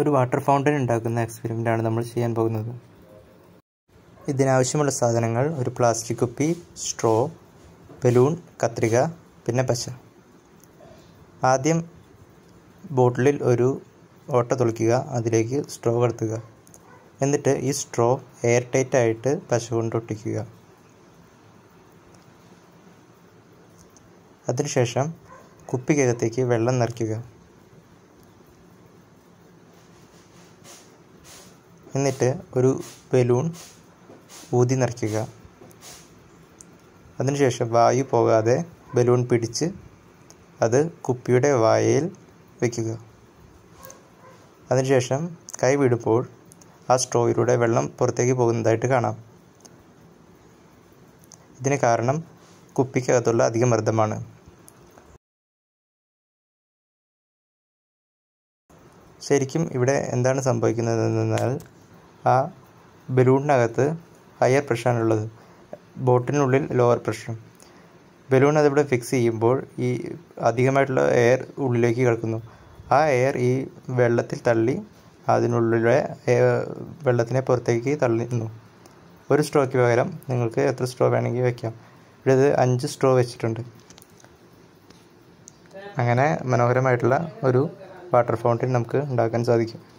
ഒരു water fountain ഉണ്ടാക്കുന്ന എക്സ്പെരിമെൻ്റാണ് നമ്മൾ ചെയ്യാൻ പോകുന്നത് ഇതിനാവശ്യമുള്ള സാധനങ്ങൾ ഒരു പ്ലാസ്റ്റിക് കുപ്പി സ്ട്രോ ബലൂൺ കത്രിക പിന്നെ പശ ആദ്യം ബോട്ടിലിൽ ഒരു ഓട്ട തുളിക്കുക അതിലേക്ക് സ്ട്രോ കടത്തുക എന്നിട്ട് ഈ സ്ട്രോ എയർ ടൈറ്റ് ആയിട്ട് പശ കൊണ്ട് ഒട്ടിക്കുക അതിനുശേഷം കുപ്പിക്കകത്തേക്ക് വെള്ളം നിറയ്ക്കുക എന്നിട്ട് ഒരു ബലൂൺ ഊതി നിറയ്ക്കുക അതിനുശേഷം വായു പോകാതെ ബലൂൺ പിടിച്ച് അത് കുപ്പിയുടെ വായയിൽ വയ്ക്കുക അതിനുശേഷം കൈ വിടുമ്പോൾ ആ സ്ട്രോയിലൂടെ വെള്ളം പുറത്തേക്ക് പോകുന്നതായിട്ട് കാണാം ഇതിന് കാരണം കുപ്പിക്കകത്തുള്ള അധിക മർദ്ദമാണ് ശരിക്കും ഇവിടെ എന്താണ് സംഭവിക്കുന്നതെന്നാൽ ആ ബലൂണിനകത്ത് ഹയർ ഉള്ളത് ബോട്ടിനുള്ളിൽ ലോവർ പ്രഷർ ബലൂൺ അതിവിടെ ഫിക്സ് ചെയ്യുമ്പോൾ ഈ അധികമായിട്ടുള്ള എയർ ഉള്ളിലേക്ക് കിടക്കുന്നു ആ എയർ ഈ വെള്ളത്തിൽ തള്ളി അതിനുള്ളിലെ വെള്ളത്തിനെ പുറത്തേക്ക് തള്ളുന്നു ഒരു സ്ട്രോയ്ക്ക് പകരം നിങ്ങൾക്ക് എത്ര സ്ട്രോ വേണമെങ്കിൽ വയ്ക്കാം ഇവിടെ ഇത് അഞ്ച് സ്ട്രോ വെച്ചിട്ടുണ്ട് അങ്ങനെ മനോഹരമായിട്ടുള്ള ഒരു വാട്ടർ ഫൗണ്ടൻ നമുക്ക് ഉണ്ടാക്കാൻ സാധിക്കും